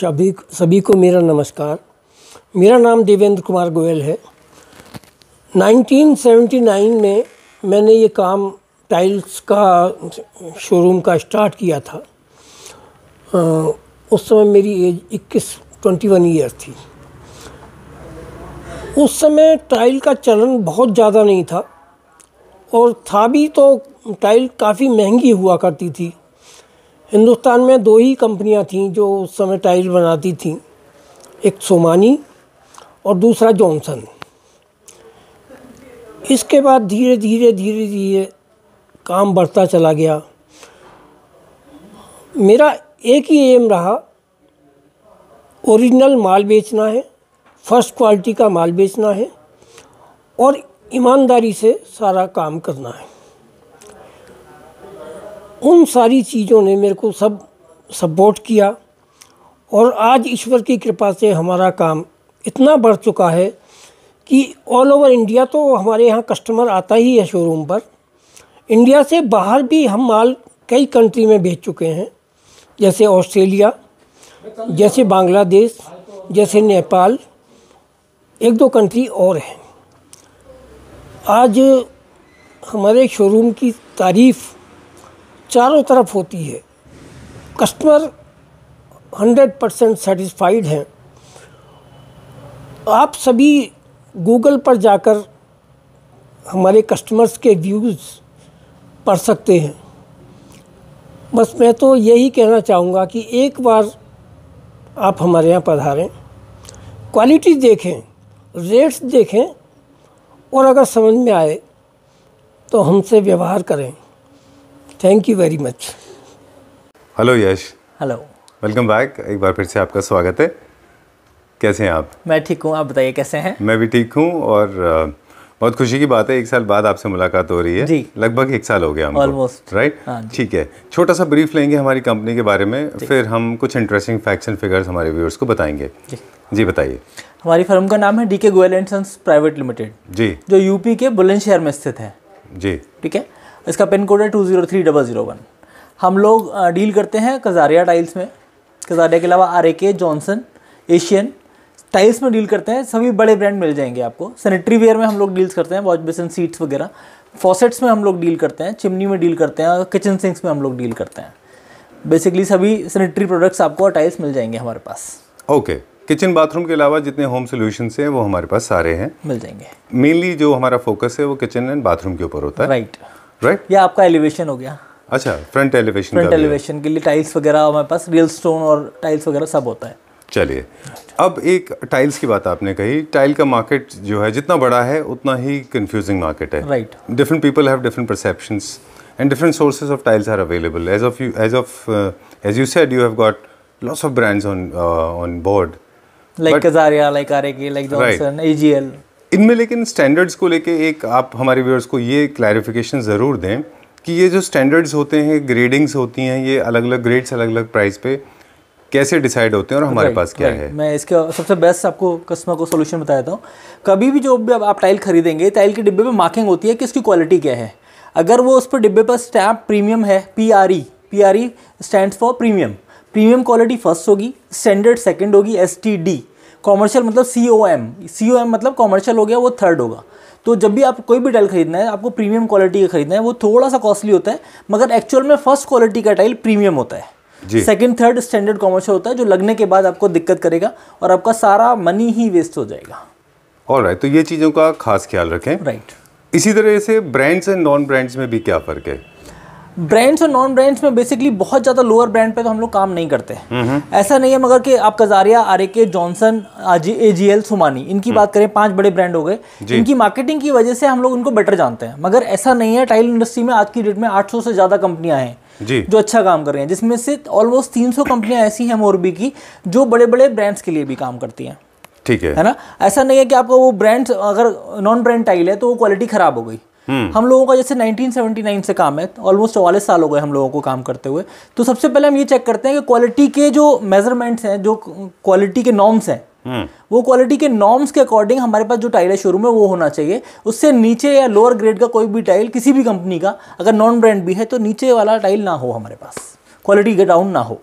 सभी सभी को मेरा नमस्कार मेरा नाम देवेंद्र कुमार गोयल है 1979 में मैंने ये काम टाइल्स का शोरूम का स्टार्ट किया था उस समय मेरी एज 21 21 ईयर थी उस समय टाइल का चलन बहुत ज़्यादा नहीं था और था भी तो टाइल काफ़ी महंगी हुआ करती थी हिंदुस्तान में दो ही कंपनियां थीं जो उस समय टाइल बनाती थीं एक सोमानी और दूसरा जॉनसन इसके बाद धीरे धीरे धीरे धीरे काम बढ़ता चला गया मेरा एक ही एम रहा ओरिजिनल माल बेचना है फर्स्ट क्वालिटी का माल बेचना है और ईमानदारी से सारा काम करना है उन सारी चीज़ों ने मेरे को सब सपोर्ट किया और आज ईश्वर की कृपा से हमारा काम इतना बढ़ चुका है कि ऑल ओवर इंडिया तो हमारे यहाँ कस्टमर आता ही है शोरूम पर इंडिया से बाहर भी हम माल कई कंट्री में भेज चुके हैं जैसे ऑस्ट्रेलिया जैसे बांग्लादेश जैसे नेपाल एक दो कंट्री और हैं आज हमारे शोरूम की तारीफ़ चारों तरफ होती है कस्टमर हंड्रेड परसेंट सेटिस्फाइड हैं आप सभी गूगल पर जाकर हमारे कस्टमर्स के व्यूज़ पढ़ सकते हैं बस मैं तो यही कहना चाहूँगा कि एक बार आप हमारे यहाँ पधारें क्वालिटी देखें रेट्स देखें और अगर समझ में आए तो हमसे व्यवहार करें thank you very much hello Yash hello welcome back एक बार फिर से आपका स्वागत है कैसे हैं आप मैं ठीक हूँ आप बताइए कैसे हैं मैं भी ठीक हूँ और बहुत खुशी की बात है एक साल बाद आपसे मुलाकात हो रही है जी लगभग एक साल हो गया ऑलमोस्ट राइट हाँ ठीक है छोटा सा ब्रीफ लेंगे हमारी कंपनी के बारे में फिर हम कुछ इंटरेस्टिंग फैक्ट्स एंड फिगर्स हमारे व्यूअर्स को बताएंगे जी, जी बताइए हमारी फर्म का नाम है D K Goyal and sons private limited जी जो यूपी के बुलंदशहर में स्थित है जी ठीक है इसका पिन कोड है two zero three double zero one हम लोग डील करते हैं कजारिया टाइल्स में कजारिया के अलावा R A K Johnson Asian tiles में डील करते हैं सभी बड़े ब्रांड मिल जाएंगे आपको सैनिटरी वेयर में हम लोग डील्स करते हैं वॉश बेसिन सीट्स वगैरह फॉसेट्स में हम लोग डील करते हैं चिमनी में डील करते हैं किचन सिंक्स में हम लोग डील करते हैं बेसिकली सभी सैनिटरी प्रोडक्ट्स आपको और टाइल्स मिल जाएंगे हमारे पास ओके okay. किचन बाथरूम के अलावा जितने होम सोल्यूशन हैं वो हमारे पास सारे हैं मिल जाएंगे मेनली जो हमारा फोकस है वो किचन एंड बाथरूम के ऊपर होता है राइट right. Right right? या आपका एलिवेशन हो गया अच्छा फ्रंट एलिवेशन फ्रंट एलिवेशन के लिए टाइल्स वगैरह हमारे पास रियल स्टोन और टाइल्स वगैरह सब होता है चलिए अब एक टाइल्स की बात आपने कही टाइल का मार्केट जो है जितना बड़ा है उतना ही कंफ्यूजिंग मार्केट है right different people have different perceptions and different sources of tiles are available as of you as of as you said you have got lots of brands on on board like Kajaria like RK like Johnson AGL इनमें लेकिन standards को लेके एक आप हमारे viewers को ये clarification ज़रूर दें कि ये जो स्टैंडर्ड्स होते हैं ग्रेडिंग्स होती हैं ये अलग अलग ग्रेड्स अलग अलग प्राइस पे कैसे डिसाइड होते हैं और हमारे पास क्या है मैं इसका सबसे बेस्ट आपको कस्टमर को सोल्यूशन देता हूँ कभी भी जो भी आप टाइल खरीदेंगे टाइल के डिब्बे में मार्किंग होती है कि इसकी क्वालिटी क्या है अगर वो उस पर डिब्बे पर स्टैप प्रीमियम है P R E P R E stand for premium premium quality first होगी स्टैंडर्ड सेकेंड होगी एस टी डी कॉमर्शियल मतलब C O M C O M मतलब कॉमर्शियल हो गया वो थर्ड होगा तो जब भी आप कोई भी टाइल खरीदना है आपको प्रीमियम क्वालिटी का खरीदना है वो थोड़ा सा कॉस्टली होता है मगर एक्चुअल में फर्स्ट क्वालिटी का टाइल प्रीमियम होता है सेकेंड थर्ड स्टैंडर्ड कॉमर्शियल होता है जो लगने के बाद आपको दिक्कत करेगा और आपका सारा मनी ही वेस्ट हो जाएगा और right, तो ये चीज़ों का खास ख्याल रखें राइट right. इसी तरह से ब्रांड्स एंड नॉन ब्रांड्स में भी क्या फ़र्क है ब्रांड्स और नॉन ब्रांड्स में बेसिकली बहुत ज़्यादा लोअर ब्रांड पे तो हम लोग काम नहीं करते ऐसा नहीं है मगर कि आप Kajaria R K Johnson A G L Somany इनकी बात करें पांच बड़े ब्रांड हो गए इनकी मार्केटिंग की वजह से हम लोग इनको बेटर जानते हैं मगर ऐसा नहीं है टाइल इंडस्ट्री में आज की डेट में आठ से ज़्यादा कंपनियां हैं जी जो अच्छा काम कर रहे हैं जिसमें से ऑलमोस्ट 300 कंपनियां ऐसी हैं मोरबी की जो बड़े बड़े ब्रांड्स के लिए भी काम करती हैं ठीक है है ना ऐसा नहीं है कि आपको वो ब्रांड्स अगर नॉन ब्रांड टाइल है तो वो क्वालिटी खराब हो गई हम्म। हम लोगों का जैसे 1979 से काम है ऑलमोस्ट तो चौवालीस साल हो गए हम लोगों को काम करते हुए तो सबसे पहले हम ये चेक करते हैं कि क्वालिटी के जो मेजरमेंट्स हैं जो क्वालिटी के नॉर्म्स हैं हम्म। वो क्वालिटी के नॉर्म्स के अकॉर्डिंग हमारे पास जो टाइल है शोरूम में वो होना चाहिए उससे नीचे या लोअर ग्रेड का कोई भी टाइल किसी भी कंपनी का अगर नॉन ब्रांड भी है तो नीचे वाला टाइल ना हो हमारे पास क्वालिटी का डाउन ना हो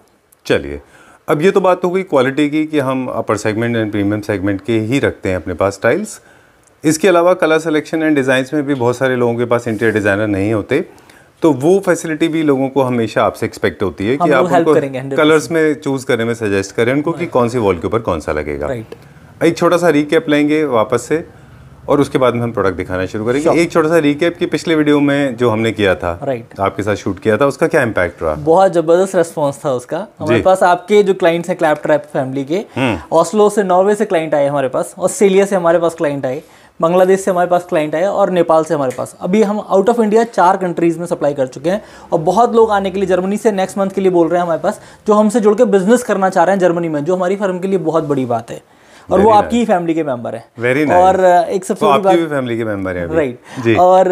चलिए अब ये तो बात हो गई क्वालिटी की कि हम upper segment and premium segment के ही रखते हैं अपने पास टाइल्स इसके अलावा कलर सेलेक्शन एंड डिज़ाइंस में भी बहुत सारे लोगों के पास इंटीरियर डिज़ाइनर नहीं होते तो वो फैसिलिटी भी लोगों को हमेशा आपसे एक्सपेक्ट होती है कि आप उनको कलर्स में चूज़ करने में सजेस्ट करें उनको कि कौन सी वॉल के ऊपर कौन सा लगेगा एक छोटा सा रिकेप लेंगे वापस से और उसके बाद में हम प्रोडक्ट दिखाना शुरू करेंगे एक छोटा सा रिकेप कि पिछले वीडियो में जो हमने किया था राइट आपके साथ शूट किया था उसका क्या इम्पैक्ट रहा बहुत जबरदस्त रेस्पॉन्स था उसका हमारे पास आपके जो क्लाइंट्स हैं क्लैप ट्रैप फैमिली के ऑस्लो हम्म। से नॉर्वे से क्लाइंट आए हमारे पास ऑस्ट्रेलिया से हमारे पास क्लाइंट आए बांग्लादेश से हमारे पास क्लाइंट आया और नेपाल से हमारे पास अभी हम आउट ऑफ इंडिया चार कंट्रीज़ में सप्लाई कर चुके हैं और बहुत लोग आने के लिए जर्मनी से नेक्स्ट मंथ के लिए बोल रहे हैं हमारे पास जो हमसे जुड़ के बिजनेस करना चाह रहे हैं जर्मनी में जो हमारी फर्म के लिए बहुत बड़ी बात है और वो nice. आपकी ही फैमिली के मेंबर है nice. और एक सबसे so, तो आपकी भी फैमिली के मेंबर है राइट और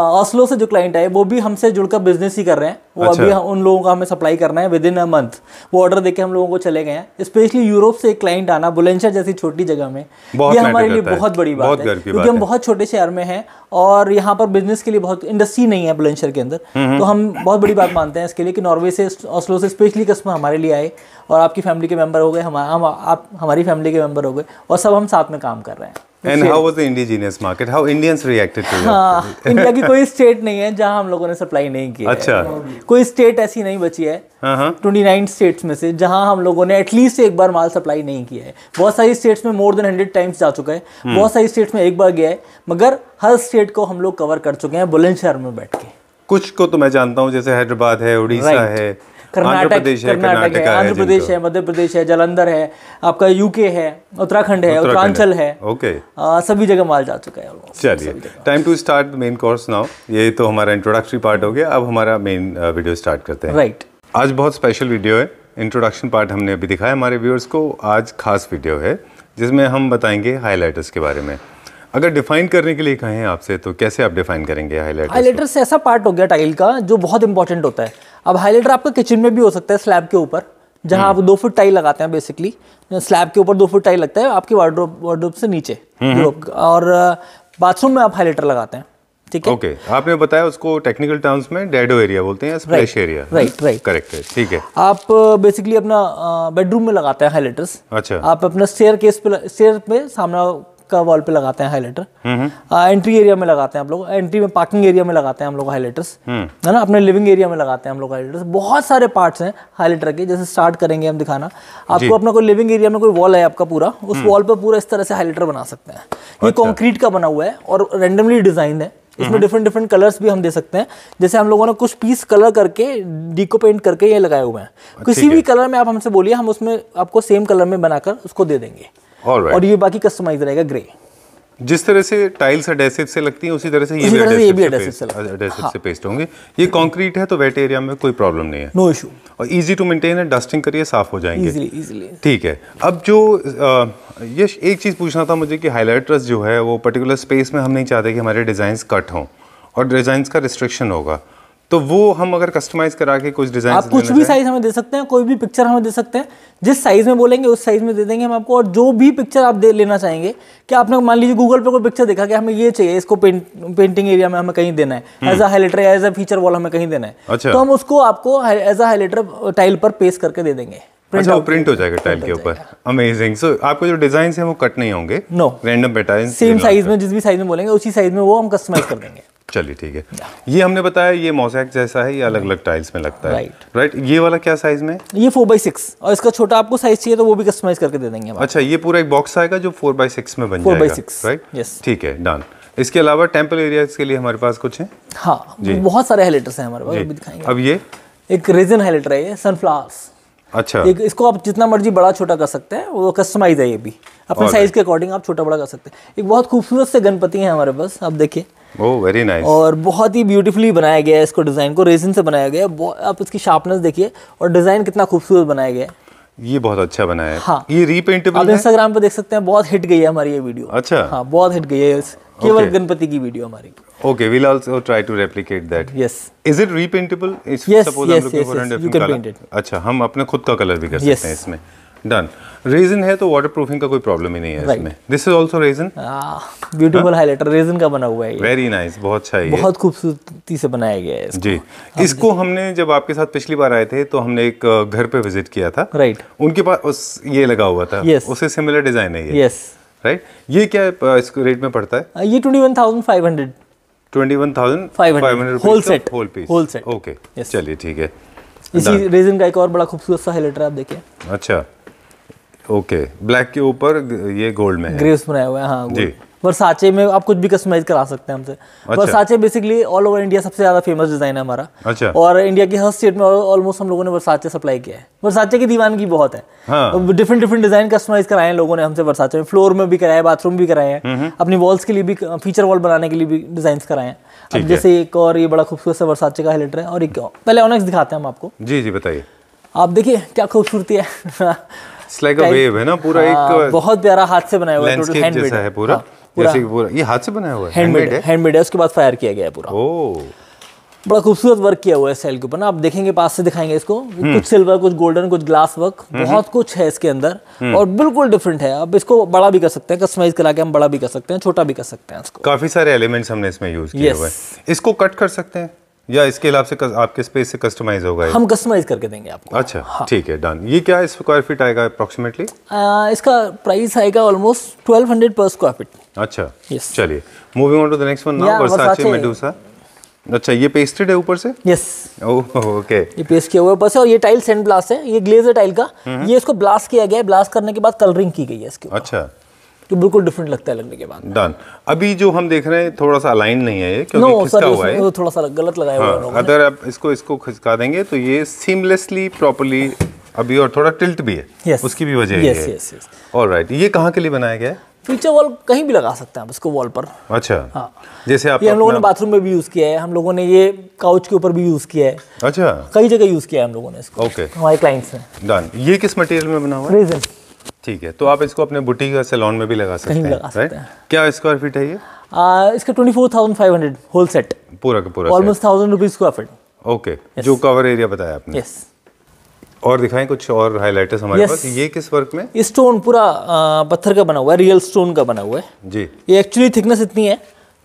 ऑस्लो से जो क्लाइंट आए वो भी हमसे जुड़कर बिजनेस ही कर रहे हैं वो अच्छा। अभी उन लोगों का हमें सप्लाई करना है विद इन अ मंथ वो ऑर्डर देके हम लोगों को चले गए हैं स्पेशली यूरोप से एक क्लाइंट आना बुलेंशर जैसी छोटी जगह में ये हमारे लिए बहुत बड़ी बात है क्योंकि हम बहुत छोटे शहर में हैं और यहाँ पर बिजनेस के लिए बहुत इंडस्ट्री नहीं है बुलेंशर के अंदर हम्म, हम्म। तो हम बहुत बड़ी बात मानते हैं इसके लिए कि नॉर्वे से ऑस्लो से स्पेशली कस्टमर हमारे लिए आए और आपकी फैमिली के मेम्बर हो गए हम आप हमारी फैमिली के मेम्बर हो गए और सब हम साथ में काम कर रहे हैं and how was the indigenous market how Indians reacted to हाँ इंडिया की कोई स्टेट नहीं है जहाँ हम लोगों ने सप्लाई नहीं की अच्छा कोई स्टेट ऐसी नहीं बची है ट्वेंटी नाइन स्टेट्स में से जहाँ हम लोगों ने एटलीस्ट एक बार माल सप्लाई नहीं किया है बहुत सारी स्टेट्स में मोर देन हंड्रेड टाइम्स जा चुका है हम्म। बहुत सारी स्टेट्स में एक बार गया है मगर हर स्टेट को हम लोग कवर कर चुके हैं बुलंदशहर में बैठ के कुछ को तो मैं जानता हूँ जैसे हैदराबाद है उड़ीसा है कर्नाटक कर्नाटक है आंध्र प्रदेश है मध्य प्रदेश है जलंधर है आपका यूके है उत्तराखंड है उत्तरांचल है ओके सभी जगह माल जा चुका है चलिए time to start main course now ये तो हमारा इंट्रोडक्टरी पार्ट हो गया अब हमारा मेन वीडियो स्टार्ट करते हैं राइट आज बहुत स्पेशल वीडियो है इंट्रोडक्शन पार्ट हमने अभी दिखाया हमारे व्यूअर्स को आज खास वीडियो है जिसमें हम बताएंगे हाइलाइटर्स के बारे में अगर डिफाइन करने के लिए कहें आपसे तो कैसे आप डिफाइन करेंगे हाइलाइटर्स हाइलाइटर्स ऐसा पार्ट हो गया टाइल का जो बहुत इंपॉर्टेंट होता है अब हाईलाइटर आपका किचन में भी हो सकता है स्लैब के ऊपर जहाँ आप हम्म। दो फुट टाई लगाते हैं बेसिकली स्लैब के ऊपर दो फुट टाई लगता है आपके वार्ड्रोप वार्ड्रोप से नीचे हम्म, हम्म। और बाथरूम uh, में आप हाईलाइटर लगाते हैं ठीक है ओके okay. आपने बताया उसको टेक्निकल टर्म्स में डेडो एरिया बोलते हैं splash right. Area right right correct है ठीक है आप बेसिकली uh, अपना बेडरूम uh, में लगाते हैं हाईलाइटर्स अच्छा आप अपना स्टेयर केस पे स्टेयर पे सामना का वॉल पे लगाते हैं हाईलाइटर एंट्री एरिया में लगाते हैं हम लोग एंट्री में पार्किंग एरिया में लगाते हैं हम लोग हाईलाइटर्स हम्म। है ना अपने लिविंग एरिया में लगाते हैं हम लोग हाईलाइटर्स बहुत सारे पार्ट्स हैं हाईलाइटर के जैसे स्टार्ट करेंगे हम दिखाना आपको अपना कोई लिविंग एरिया में कोई वॉल है आपका पूरा उस वॉल हम्म। पर पूरा इस तरह से हाईलाइटर बना सकते हैं ये कॉन्क्रीट अच्छा। का बना हुआ है और रेंडमली डिजाइन है इसमें डिफरेंट डिफरेंट कलर्स भी हम दे सकते हैं जैसे हम लोगों ने कुछ पीस कलर करके डीको पेंट करके ये लगाए हुए हैं हाँ, किसी भी कलर में आप हमसे बोलिए हम उसमें आपको सेम कलर में बनाकर उसको दे देंगे right. और ये बाकी कस्टमाइज रहेगा ग्रे जिस तरह से टाइल्स एडेसिव से लगती हैं उसी तरह से ये भी एडेसिव, से, भी एडेसिव से, पेस्ट, एडेसिव हाँ। से पेस्ट होंगे ये कंक्रीट है तो वेट एरिया में कोई प्रॉब्लम नहीं है नो no इशू और इजी टू मेंटेन है डस्टिंग करिए साफ हो जाएंगे इजीली इजीली ठीक है अब जो ये एक चीज़ पूछना था मुझे कि हाईलाइटर्स जो है वो पर्टिकुलर स्पेस में हम नहीं चाहते कि हमारे डिज़ाइंस कट हों और डिज़ाइंस का रिस्ट्रिक्शन होगा तो वो हम अगर कस्टमाइज करा के कुछ डिजाइन आप कुछ भी साइज हमें दे सकते हैं कोई भी पिक्चर हमें दे सकते हैं जिस साइज में बोलेंगे उस साइज में दे देंगे हम आपको और जो भी पिक्चर आप दे लेना चाहेंगे कि आपने मान लीजिए गूगल पे कोई पिक्चर देखा कि हमें ये चाहिए इसको पेंटिंग एरिया में हमें कहीं देना है as a highlighter as a feature wall हमें कहीं देना है अच्छा। तो हम उसको आपको एज अ हाईलाइटर टाइल पर पेस्ट करके दे देंगे प्रिंट अच्छा, प्रिंट हो जाएगा टाइल के ऊपर अमेजिंग सो आपको जो डिजाइन है वो कट नहीं होंगे no random pattern same size में जिस भी साइज में बोलेंगे उसी साइज में वो हम कस्टमाइज कर देंगे चलिए ठीक है ये हमने बताया ये मोजैक जैसा है ये अलग अलग टाइल्स में लगता है राइट राइट ये वाला क्या साइज में ये फोर बाई सिक्स और इसका छोटा आपको साइज चाहिए तो वो भी कस्टमाइज करके दे देंगे अच्छा ये पूरा एक बॉक्स आएगा जो फोर बाई सिक्स में बन four by six right yes ठीक है डन इसके अलावा टेम्पल एरिया के लिए हमारे पास कुछ है हाँ बहुत सारे हाईलाइटर्स हैं हमारे पास अब ये एक रेजन हाईलाइटर है सनफ्लावर्स अच्छा एक इसको आप जितना मर्जी बड़ा छोटा कर सकते हैं वो कस्टमाइज है ये भी अपने साइज के अकॉर्डिंग आप छोटा बड़ा कर सकते हैं एक बहुत खूबसूरत से गणपति है हमारे पास आप देखिए ओह वेरी नाइस और बहुत ही ब्यूटीफुली बनाया गया है इसको डिज़ाइन को रेजिन से बनाया गया है आप इसकी शार्पनेस देखिए और डिज़ाइन कितना खूबसूरत बनाया गया है ये बहुत अच्छा बनाया है हाँ। ये रीपेंटेबल आप इंस्टाग्राम पे देख सकते हैं बहुत हिट गई है हमारी ये वीडियो अच्छा हाँ, बहुत हिट गई है केवल okay. गणपति की वीडियो हमारी okay we also try to replicate that yes is it repeatable suppose I am looking for a different colour अच्छा हम अपने खुद का कलर भी कर सकते हैं इसमें डन रेजिन है तो वाटर प्रूफिंग का कोई प्रॉब्लम ही नहीं है right. इसमें this is also resin beautiful highlighter resin का बना हुआ है वेरी नाइस nice, बहुत अच्छा है बहुत खूबसूरती से बनाया गया है इसको। जी हाँ इसको जी. हमने जब आपके साथ पिछली बार आए थे तो हमने एक घर पे विजिट किया था राइट right. उनके पास उस ये लगा हुआ था yes. उसे सिमिलर डिजाइन है ये यस yes. Right right? ये क्या इसको रेट में पड़ता है ये twenty one thousand five hundred twenty one thousand five hundred whole set whole piece whole set okay चलिए ठीक है इसी रेजिन का एक और बड़ा खूबसूरत सा हाईलाइटर आप देखिए अच्छा ओके ब्लैक के ऊपर ये गोल्ड में ग्रेव्स बनाए हुए हैं हाँ जी वर्साचे में आप कुछ भी कस्टमाइज करा सकते हैं हमसे अच्छा। Versace basically all over India सबसे ज़्यादा फेमस डिज़ाइन है हमारा अच्छा। और इंडिया के हर स्टेट में ऑलमोस्ट हम लोगों ने वर्साचे सप्लाई किया है वर्साचे की दीवान की बहुत है डिफरेंट डिफरेंट डिज़ाइन कस्टमाइज कराए हैं लोगों ने हमसे वर्साचे में फ्लोर में भी कराया बाथरूम भी कराए हैं हम्म, हम्म। अपनी वॉल्स के लिए भी फीचर वॉल बनाने के लिए भी डिज़ाइन कराए हैं अब जैसे एक और ये बड़ा खूबसूरत है वर्साचे का हेलेटर है और एक पहले ऑनेक्स दिखाते हैं हम आपको जी जी बताइए आप देखिए क्या खूबसूरती है पूरा हाँ, बहुत प्यारा हाथ से बनाया हुआ है उसके बाद फायर किया गया है पूरा oh। बड़ा खूबसूरत वर्क किया हुआ है सेल के ऊपर ना आप देखेंगे पास से दिखाएंगे इसको हम्म। कुछ सिल्वर कुछ गोल्डन कुछ ग्लास वर्क बहुत कुछ है इसके अंदर हम्म। और बिल्कुल डिफरेंट है आप इसको बड़ा भी कर सकते हैं कस्टमाइज करा के हम बड़ा भी कर सकते हैं छोटा भी कर सकते हैं इसको काफी सारे एलिमेंट हमने इसमें यूज किए हुए हैं इसको कट कर सकते हैं या इसके हिसाब से आपके स्पेस से कस्टमाइज होगा हम कस्टमाइज करके देंगे आपको अच्छा हाँ। ठीक हाँ। है डन ये क्या स्क्वायर फीट आएगा अप्रोक्सीमेटली इसका प्राइस आएगा almost twelve hundred per square feet अच्छा यस चलिए moving on to the next one now Versace Medusa अच्छा ये पेस्टेड है ऊपर से यस ओह ओके ये पेस्ट किया हुआ है बस और ये टाइल सैंड ब्लास्ट है ये ग्लेजर टाइल का हम्म। ये इसको ब्लास्ट किया गया है ब्लास्ट करने के बाद कलरिंग की गई है इसके अच्छा तो बिल्कुल डिफरेंट लगता है लगने के बाद डन अभी जो हम देख रहे हैं थोड़ा सा अलाइन नहीं है क्योंकि no, खिसका हुआ है तो थोड़ा सा गलत लगाया हाँ, हुआ है अगर आप इसको इसको खिसका देंगे तो ये सीमलेसली प्रॉपरली अभी और थोड़ा टिल्ट भी है yes. उसकी भी वजह yes, है yes, yes. ऑलराइट राइट ये कहाँ के लिए बनाया गया है फीचर वॉल कहीं भी लगा सकते हैं आप इसको वॉल पर अच्छा हाँ जैसे आप ये हम लोगों ने बाथरूम में भी यूज़ किया है हम लोगों ने ये काउच के ऊपर भी यूज़ किया है अच्छा कई जगह यूज़ किया है हम लोगों ने इसको ओके हमारे क्लाइंट्स ने डन ये किस मटेरियल में बना हुआ है रेजन ठीक है तो आप इसको अपने बुटीक या सैलॉन में भी लगा सकते हैं क्या स्क्वायर फीट है ये इसका twenty four thousand five hundred whole set पूरा का पूरा almost thousand rupees square feet okay जो कवर एरिया बताया आपने यस और दिखाएं कुछ और हाइलाइटर्स हमारे yes. पास ये किस वर्क में ये स्टोन पूरा पत्थर का बना हुआ है रियल स्टोन का बना हुआ है जी ये एक्चुअली थिकनेस इतनी है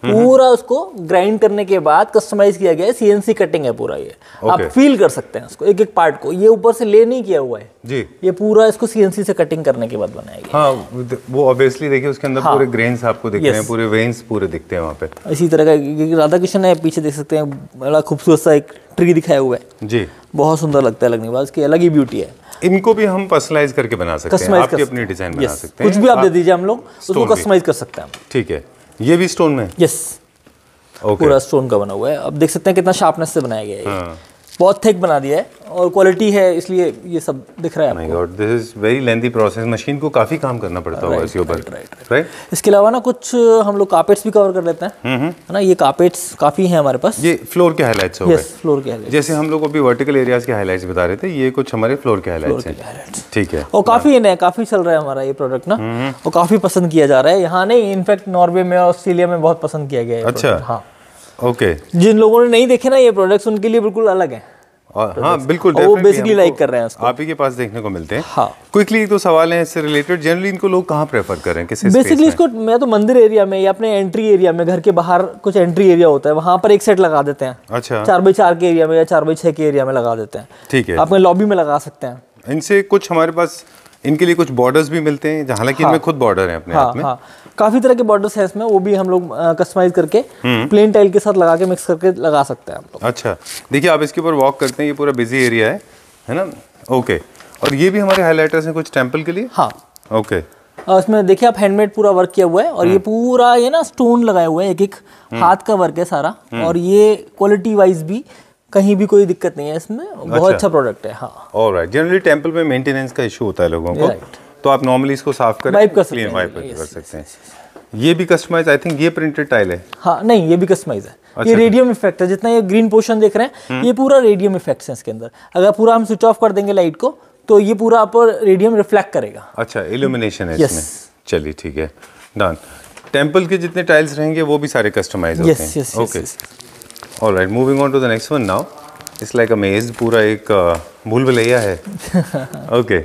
हम्म, हम्म। पूरा उसको ग्राइंड करने के बाद कस्टमाइज किया गया है सीएनसी कटिंग है पूरा ये okay. आप फील कर सकते हैं उसको एक एक पार्ट को ये ऊपर से ले नहीं किया हुआ है जी ये पूरा इसको सीएनसी से कटिंग करने के बाद बनाया गया हाँ वो ऑब्वियसली देखिए उसके अंदर हाँ, पूरे ग्रेन्स आपको दिखते yes. हैं पूरे वेन्स पूरे दिखते हैं वहाँ पे इसी तरह का राधा कृष्ण है पीछे देख सकते हैं बड़ा खूबसूरत सा एक ट्री दिखाया हुआ है जी बहुत सुंदर लगता है लगने के बाद उसकी अलग ही ब्यूटी है इनको भी हम पर्सनलाइज करके बना सकते हैं आपकी अपनी डिजाइन बना सकते हैं कुछ भी आप दे दीजिए हम लोग उसको कस्टमाइज कर सकते हैं ठीक है ये भी स्टोन में यस yes. okay. पूरा स्टोन का बना हुआ है अब देख सकते हैं कितना शार्पनेस से बनाया गया है हाँ. बहुत थिक बना दिया है और क्वालिटी है इसलिए ये सब दिख रहा है my god this is very lengthy process machine को काफ़ी काम करना पड़ता होगा इसके ऊपर राइट इसके अलावा ना कुछ uh, हम लोग कार्पेट्स भी कवर कर लेते हैं हम्म, हम्म। है ना ये कार्पेट्स काफ़ी हैं हमारे पास ये फ्लोर के हाईलाइट हो गए फ्लोर के हाईलाइट जैसे हम लोग अभी वर्टिकल एरियाज के हाईलाइट्स बता रहे थे ये कुछ हमारे फ्लोर के हाईलाइट्स हैं ठीक है और काफ़ी हाँ। नए काफ़ी चल रहा है हमारा ये प्रोडक्ट ना हम्म, और काफ़ी पसंद किया जा रहा है यहाँ नहीं इनफैक्ट नॉर्वे में ऑस्ट्रेलिया में बहुत पसंद किया गया है अच्छा हाँ ओके जिन लोगों ने नहीं देखे ना ये प्रोडक्ट्स उनके लिए बिल्कुल अलग है हाँ बिल्कुल वो बेसिकली लाइक कर रहे हैं आप ही के पास देखने को मिलते हैं हाँ क्विकली तो सवाल है इससे रिलेटेड जनरली इनको लोग कहाँ प्रेफर कर रहे हैं किसी बेसिकली इसको मैं तो मंदिर एरिया में या अपने एंट्री एरिया में घर के बाहर कुछ एंट्री एरिया होता है वहाँ पर एक सेट लगा देते हैं अच्छा चार बाई चार के एरिया में या चार बाई छः के एरिया में लगा देते हैं ठीक है अपने लॉबी में लगा सकते हैं इनसे कुछ हमारे पास इनके लिए कुछ बॉर्डर्स भी मिलते हैं हालांकि हाँ। इनमें खुद बॉर्डर है अपने हाँ, में हाँ, काफ़ी तरह के बॉर्डर्स हैं इसमें वो भी हम लोग कस्टमाइज करके प्लेन हम्म। टाइल के साथ लगा के मिक्स करके लगा सकते हैं हम लोग अच्छा देखिए आप इसके ऊपर वॉक करते हैं ये पूरा बिजी एरिया है है ना ओके और ये भी हमारे हाईलाइटर्स हैं कुछ टेम्पल के लिए हाँ ओके इसमें देखिए आप हैंडमेड पूरा वर्क किया हुआ है और ये हम्म। पूरा ये ना स्टोन लगाए हुए हैं एक एक हम्म। हाथ का वर्क है सारा और ये क्वालिटी वाइज भी कहीं भी कोई दिक्कत नहीं है इसमें बहुत अच्छा, प्रोडक्ट अच्छा है हाँ ऑलराइट जनरली टेम्पल में मेंटेनेंस का इशू होता है लोगों को राइट तो आप नॉर्मली इसको साफ कर वाइप कर सकते हैं वाइप कर सकते हैं ये भी कस्टमाइज आई थिंक ये प्रिंटेड टाइल है हाँ नहीं ये भी कस्टमाइज है अच्छा ये रेडियम अच्छा। इफेक्ट है जितना ये ग्रीन पोर्शन देख रहे हैं हम्म। ये पूरा रेडियम इफेक्ट है इसके अंदर अगर पूरा हम स्विच ऑफ कर देंगे लाइट को तो ये पूरा आप रेडियम रिफ्लेक्ट करेगा अच्छा इल्यूमिनेशन है इसमें चलिए ठीक है डन टेम्पल के जितने टाइल्स रहेंगे वो भी सारे कस्टमाइज होते हैं okay alright moving on to the next one now it's like a maze पूरा एक भूल भलैया है okay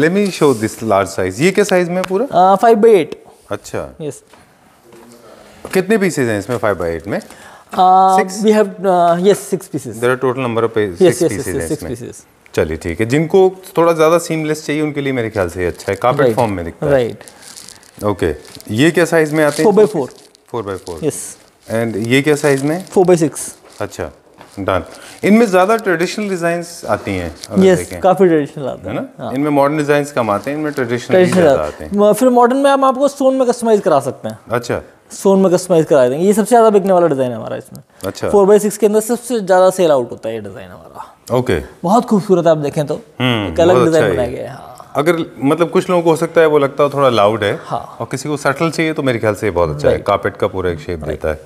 let me show this large size ये क्या साइज में पूरा फाइव बाई एट अच्छा यस कितने पीसेज हैं इसमें फाइव बाई एट में टोटल नंबर ऑफ पीसेज चलिए ठीक है जिनको थोड़ा ज़्यादा सीमलेस चाहिए उनके लिए मेरे ख्याल से अच्छा है कार्पेट right. फॉर्म में दिखता है राइट ओके ये क्या साइज में आते हैं four by four four by four yes and ये क्या साइज में फोर बाई सिक्स अच्छा डन इनमें ज़्यादा ट्रेडिशनल डिजाइन आती हैं यस yes, काफ़ी ट्रेडिशनल आते हैं ना हाँ। इनमें मॉडर्न डिजाइन कम आते हैं इनमें ट्रेडिशनल आते हैं फिर मॉडर्न में हम आपको सोन में कस्टमाइज करा सकते हैं अच्छा सोन में कस्टमाइज करा देंगे ये सबसे ज़्यादा बिकने वाला डिज़ाइन है हमारा इसमें अच्छा फोर बाई सिक्स के अंदर सबसे ज़्यादा सेल आउट होता है ये डिज़ाइन हमारा ओके बहुत खूबसूरत आप देखें तो हम्म, एक अलग डिज़ाइन अच्छा बनाया गया है हाँ। अगर मतलब कुछ लोगों को हो सकता है वो लगता है थोड़ा लाउड है हाँ। और किसी को सटल चाहिए तो मेरे ख्याल से ये बहुत अच्छा है कापेट का पूरा एक शेप देता है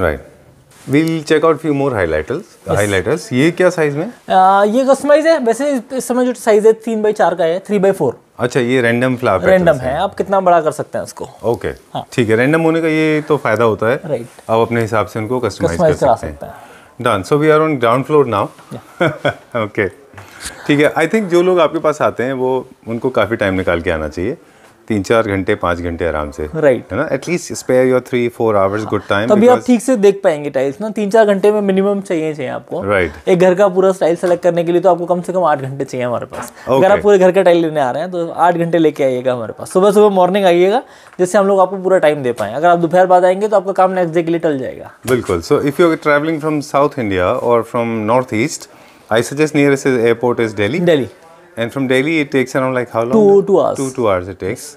right We'll check out few more highlighters. Yes. Highlighters. ये क्या साइज में? आ, ये कस्टमाइज है वैसे इस समय जो साइज है तीन बाई चार का है थ्री बाई फोर अच्छा ये रैंडम फ्लावर रैंडम है आप कितना बड़ा कर सकते हैं उसको ओके okay. हाँ. है रैंडम होने का ये तो फायदा होता है राइट right. आप अपने हिसाब से उनको कस्टमाइज कर सकते, सकते हैं done so we are on ground floor now okay ठीक है आई थिंक जो लोग आपके पास आते हैं वो उनको काफ़ी टाइम निकाल के आना चाहिए तीन चार घंटे पांच घंटे आराम से राइट है ना at least spare your three four hours good time तभी आप ठीक से देख पाएंगे टाइल्स ना तीन चार घंटे में मिनिमम चाहिए चाहिए आपको राइट right. एक घर का पूरा स्टाइल सेलेक्ट करने के लिए तो आपको कम से कम आठ घंटे चाहिए हमारे पास okay. अगर आप पूरे घर का टाइल लेने आ रहे हैं तो आठ घंटे लेके आइएगा हमारे पास सुबह सुबह मॉर्निंग आइएगा जिससे हम लोग आपको पूरा टाइम दे पाए अगर आप दोपहर बाद आएंगे तो आपका काम नेक्स्ट डे के लिए टल जाएगा बिल्कुल so if you travelling from South India और from North East I suggest nearest airport is Delhi Delhi And from Delhi, it takes around like how long? Two, two hours. Two, two hours it takes.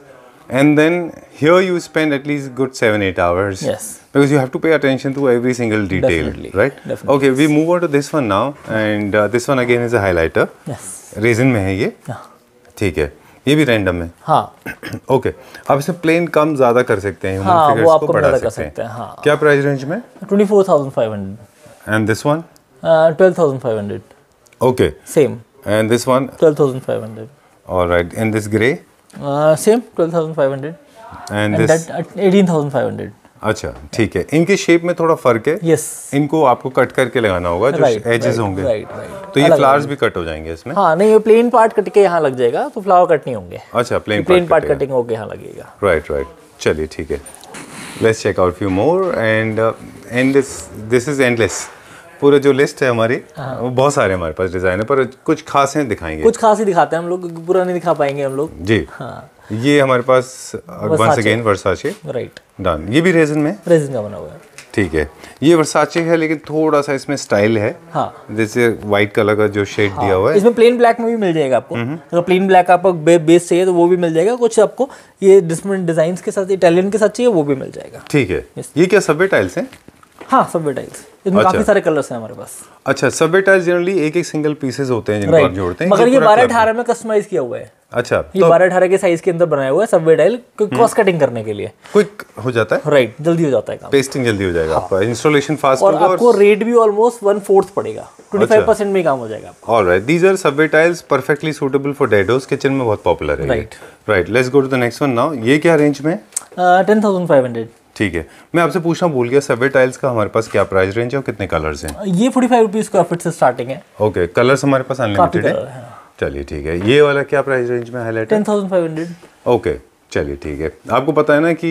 and then here you spend at least good 7 8 hours yes because you have to pay attention to every single detail Definitely. right Definitely. okay we move on to this one now and uh, this one again is a highlighter yes resin में है ये ठीक है ये भी random है हाँ okay okay. आप इसे प्लेन कम ज्यादा कर सकते हैं हाँ, वो आपको बढ़ा सकते, सकते हैं हाँ. क्या प्राइस रेंज में 24500 and this one 12500 okay same and this one 12500 alright and this grey Uh, same 12500 and, and this that 18500 uh, अच्छा ठीक है इनके शेप में थोड़ा फर्क है यस इनको आपको कट करके लगाना होगा जो एजेस होंगे राइट राइट तो ये फ्लावर्स भी कट हो जाएंगे इसमें हाँ नहीं ये प्लेन पार्ट कट के यहाँ लग जाएगा तो फ्लावर कट नहीं होंगे अच्छा प्लेन प्लेन पार्ट कटिंग होकर यहाँ लगेगा राइट राइट चलिए ठीक है let's check out few more and endless this is endless पूरे जो लिस्ट है हमारी हाँ। वो बहुत सारे हमारे पास डिज़ाइन है पर कुछ खास हैं दिखाएंगे कुछ खास ही दिखाते हैं हम लोग पूरा नहीं दिखा पाएंगे हम लोग जी हाँ ये हमारे पास once again Versace right done ये भी रेजन में रेजन का बना हुआ है ठीक है ये वर्साचे है लेकिन थोड़ा सा इसमें स्टाइल है हाँ। जैसे व्हाइट कलर का जो शेड हाँ। दिया हुआ है इसमें प्लेन ब्लैक में भी मिल जाएगा आपको हम्म। अगर प्लेन ब्लैक आपको बे, बेस चाहिए तो वो भी मिल जाएगा कुछ आपको ये डिफरेंट डिजाइन के साथ इटालियन के साथ चाहिए वो भी मिल जाएगा ठीक है ये क्या सभी टाइल्स हैं हाँ सब टाइल्स इसमें अच्छा। काफी सारे कलर्स हैं हमारे पास अच्छा सब टाइल्स जनरली एक एक सिंगल पीसेस होते हैं जिनको आप जोड़ते हैं मगर ये बारह अठारह में कस्टमाइज किया हुआ है अच्छा ये तो बारह अठारह के साइज के अंदर बनाया हुआ है सबवे डायल क्रॉस कटिंग करने के लिए क्विक हो जाता है राइट जल्दी हो जाता है काम पेस्टिंग जल्दी हो जाएगा हाँ। आपका इंस्टॉलेशन फास्ट और आपको और... रेट भी ऑलमोस्ट वन फोर्थ पड़ेगा ट्वेंटी फाइव परसेंट में काम हो जाएगा alright these are subway tiles perfectly suitable for dead kitchen में बहुत पॉपुलर है right right let's go to the next one now ये क्या रेंज में टेन थाउजेंड फाइव हंड्रेड ठीक है मैं आपसे पूछना भूल गया सवे टाइल्स का हमारे पास क्या प्राइस रेंज है और कितने कलर्स हैं ये forty five rupees square feet से स्टार्टिंग है ओके कलर्स हमारे पास अनलिमिटेड है चलिए ठीक है ये वाला क्या प्राइस रेंज में highlight ten thousand five hundred okay चलिए ठीक है आपको पता है ना कि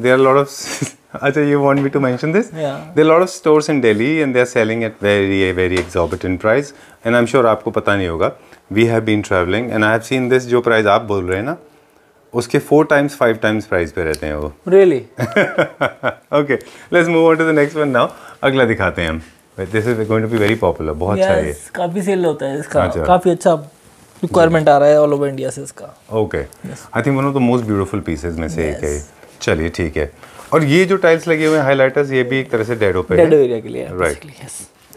देर आर लॉट ऑफ अच्छा you want me to mention this there lot of stores in Delhi and they are selling at very very exorbitant price and I am sure आपको पता नहीं होगा we have been travelling and I have seen this जो price आप बोल रहे हैं ना उसके four times five times price पे रहते हैं वो really okay let's move on to the next one now अगला दिखाते हैं हम this is going to be very popular बहुत अच्छा है काफ़ी सेल होता है इसका काफ़ी अच्छा रिक्वायरमेंट अच्छा आ रहा है ऑल ओवर इंडिया से इसका okay I think one of the most beautiful pieces में से एक है चलिए ठीक है और ये जो टाइल्स लगे हुए हैं हाइलाइटर्स ये भी एक तरह से डेडो पे डेडो एरिया के लिए राइट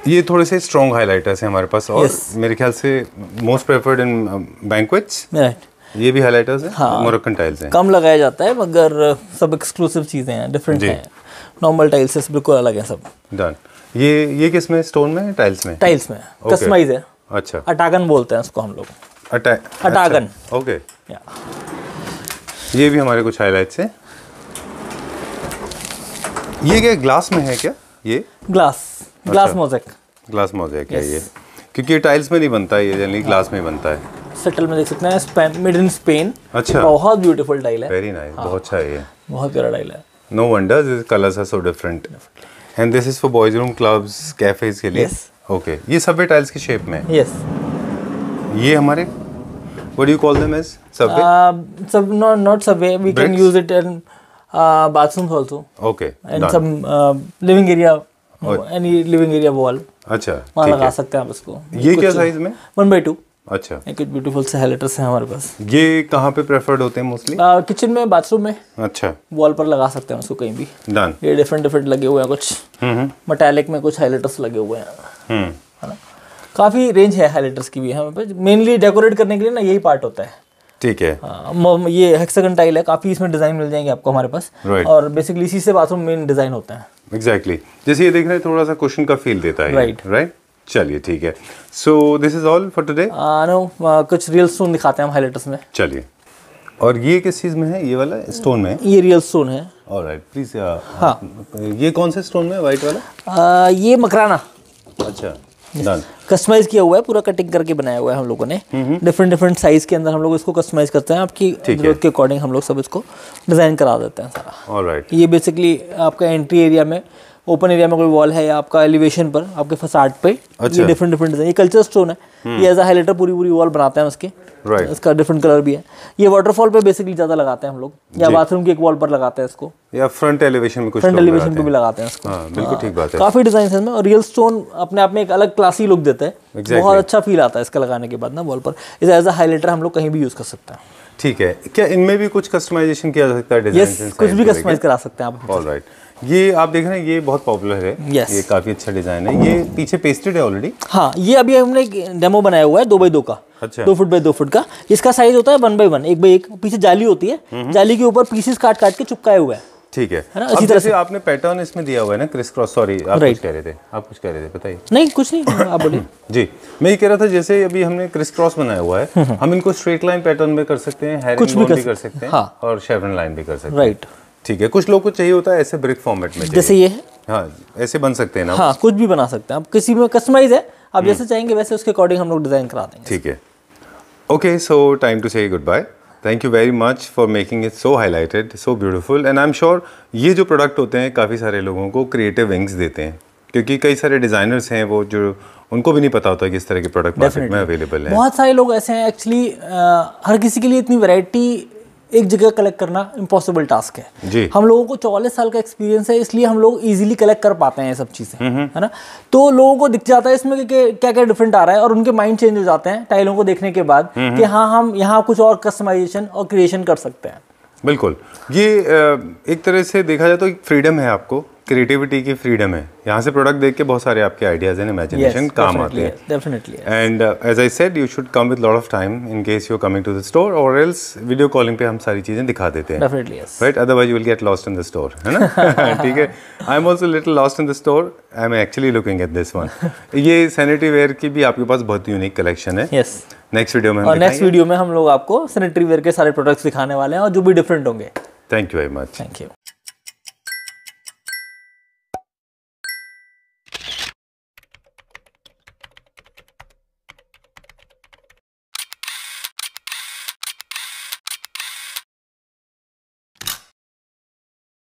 ये थोड़े से स्ट्रॉन्ग हाइलाइटर्स हैं हमारे पास और yes. मेरे ख्याल से most preferred in banquets right ये भी हाइलाइटर्स हाँ टाइल्स हैं कम लगाया जाता है मगर सब एक्सक्लूसिव चीज़ें हैं डिफरेंट हैं नॉर्मल टाइल्स से बिल्कुल अलग हैं सब डन ये ये किस में स्टोन में टाइल्स में टाइल्स में कस्टमाइज है अच्छा अटागन बोलते हैं उसको हम लोग अटागन अच्छा। ओके ये भी हमारे कुछ हाईलाइट्स हैं ये क्या ग्लास में है क्या ये glass glass mosaic glass mosaic है ये क्योंकि ये टाइल्स में नहीं बनता है ये जनरली ग्लास में बनता है सेटल में देख सकते हैं मेड इन स्पेन अच्छा बहुत ब्यूटीफुल टाइल है वेरी नाइस nice. हाँ। बहुत अच्छा है ये बहुत प्यारा टाइल है no wonder this colours are so different and this is for boys room clubs cafes के लिए यस ओके ये सब टाइल्स के शेप में यस ये हमारे what do you call them as subway uh, um, sub no not subway we Bricks? can use it in uh, bathrooms also okay and done. some uh, living area और, अच्छा वहाँ लगा सकते हैं आप इसको ये क्या साइज में वन बाई टू अच्छा एक ब्यूटीफुल से हाइलाइटर्स हैं हमारे पास ये कहाँ पे प्रेफर्ड होते हैं मोस्टली किचन में बाथरूम में अच्छा वॉल पर लगा सकते हैं उसको कहीं भी डन ये डिफरेंट डिफरेंट लगे हुए हैं कुछ मटैलिक हम्म, हम्म। में कुछ हाइलाइटर्स लगे हुए हैं हम्म। है ना काफ़ी रेंज है हाइलाइटर्स की भी हमारे पास मेनली डेकोरेट करने के लिए ना यही पार्ट होता है ठीक है हाँ, ये हेक्सागन टाइल है काफ़ी इसमें डिज़ाइन मिल जाएंगे आपको हमारे पास और बेसिकली इसी से बाथरूम मेन डिज़ाइन होता है एग्जैक्टली जैसे ये देख रहे हैं थोड़ा सा क्वेश्चन का फील देता है राइट राइट चलिए ठीक है so this is all for today no कुछ रियल स्टोन दिखाते हैं हम हाइलाइटर्स में चलिए और ये किस चीज़ में है ये वाला स्टोन में ये रियल स्टोन है ऑलराइट प्लीज हां ये कौन से स्टोन में वाइट वाला आ, ये मकराना अच्छा कस्टमाइज किया हुआ है पूरा कटिंग करके बनाया हुआ है हम लोगों ने डिफरेंट डिफरेंट साइज के अंदर हम लोग इसको कस्टमाइज करते हैं आपकी जरूरत के अकॉर्डिंग हम लोग सब इसको डिजाइन करा देते हैं सारा ऑलराइट ये बेसिकली आपका एंट्री एरिया में ओपन एरिया में कोई वॉल है या आपका एलिवेशन पर आपके फसाट पे अच्छा। ये डिफरेंट डिफरेंट डिजाइन ये कल्चर स्टोन है ये एज अ हाईलाइटर पूरी पूरी वॉल बनाते हैं उसके right. इसका डिफरेंट कलर भी है ये वाटरफॉल पे बेसिकली ज्यादा लगाते हैं हम लोग या बाथरूम की एक वॉल पर लगाते हैं इसको या फ्रंट एलिवेशन में कुछ फ्रंट एलिवेशन पे भी लगाते हैं इसको हाँ, बिल्कुल हाँ। ठीक बात है काफी डिजाइन है इसमें और रियल स्टोन अपने आप में एक अलग क्लासी लुक देता है बहुत अच्छा फील आता है इसका लगाने के बाद ना वॉल पर इस एज अ हाईलाइटर हम लोग कहीं भी यूज कर सकते हैं ठीक है क्या इनमें भी कुछ कस्टमाइजेशन किया जा सकता है yes, कुछ भी कस्टमाइज करा सकते हैं आप ऑल राइट right. ये आप देख रहे हैं ये बहुत पॉपुलर है yes. ये काफ़ी अच्छा डिज़ाइन है ये पीछे पेस्टेड है ऑलरेडी हाँ ये अभी हमने डेमो बनाया हुआ है दो बाई दो का अच्छा दो फुट बाई दो फुट का इसका साइज होता है वन बाई वन एक बाई एक पीछे जाली होती है हम्म हम्म। जाली के ऊपर पीसेस काट काट के चुपकाए हुआ है ठीक है ना इसी तरह से आपने पैटर्न इसमें दिया हुआ है ना क्रिस क्रॉस सॉरी आप right. कुछ कह रहे थे आप कुछ कह रहे थे बताइए नहीं कुछ नहीं आप बोलिए जी मैं ये कह रहा था जैसे अभी हमने क्रिस क्रॉस बनाया हुआ है हम्म हम इनको स्ट्रेट लाइन पैटर्न में कर सकते हैं कुछ भी कर, कर सकते हैं हाँ। और शेवन लाइन भी कर सकते हैं राइट ठीक है कुछ लोग को चाहिए होता है ऐसे ब्रिक फॉर्मेट में जैसे ये है हाँ ऐसे बन सकते हैं ना हाँ कुछ भी बना सकते हैं आप किसी में कस्टमाइज है आप जैसे हम्म। चाहेंगे वैसे उसके अकॉर्डिंग हम लोग डिज़ाइन करा देंगे ठीक है okay so time to say goodbye thank you very much for making it so highlighted so beautiful and I am sure ये जो प्रोडक्ट होते हैं काफ़ी सारे लोगों को क्रिएटिव विंग्स देते हैं क्योंकि कई सारे डिज़ाइनर्स हैं वो जो उनको भी नहीं पता होता कि इस तरह के प्रोडक्ट मार्केट में अवेलेबल है बहुत सारे लोग ऐसे हैं एक्चुअली हर किसी के लिए इतनी वैरायटी एक जगह कलेक्ट करना इम्पॉसिबल टास्क है जी। हम लोगों को चौवालीस साल का एक्सपीरियंस है इसलिए हम लोग इजीली कलेक्ट कर पाते हैं ये सब चीज़ें हम्म, हम्म। है ना तो लोगों को दिख जाता है इसमें कि क्या क्या डिफरेंट आ रहा है और उनके माइंड चेंज हो जाते हैं टाइलों को देखने के बाद हम्म, कि हाँ हम यहाँ कुछ और कस्टमाइजेशन और क्रिएशन कर सकते हैं बिल्कुल ये एक तरह से देखा जाए तो फ्रीडम है आपको क्रिएटिविटी की फ्रीडम है यहाँ से प्रोडक्ट देख के बहुत सारे आपके आइडियाज एंड इमेजिनेशन काम आते हैं definitely and as I said you should come with lot of time in case you coming to the store और एल्स वीडियो कॉलिंग पे हम सारी चीजें दिखा देते हैं definitely right otherwise you will get lost in the store है ना ठीक है I am also little lost in the store I am actually looking at this one ये सैनिटरी वेयर की भी आपके पास बहुत यूनिक कलेक्शन है यस नेक्स्ट वीडियो में और नेक्स्ट वीडियो में हम लोग आपको सैनिटरी वेयर के सारे प्रोडक्ट्स दिखाने वाले हैं और जो भी डिफरेंट होंगे thank you very much thank you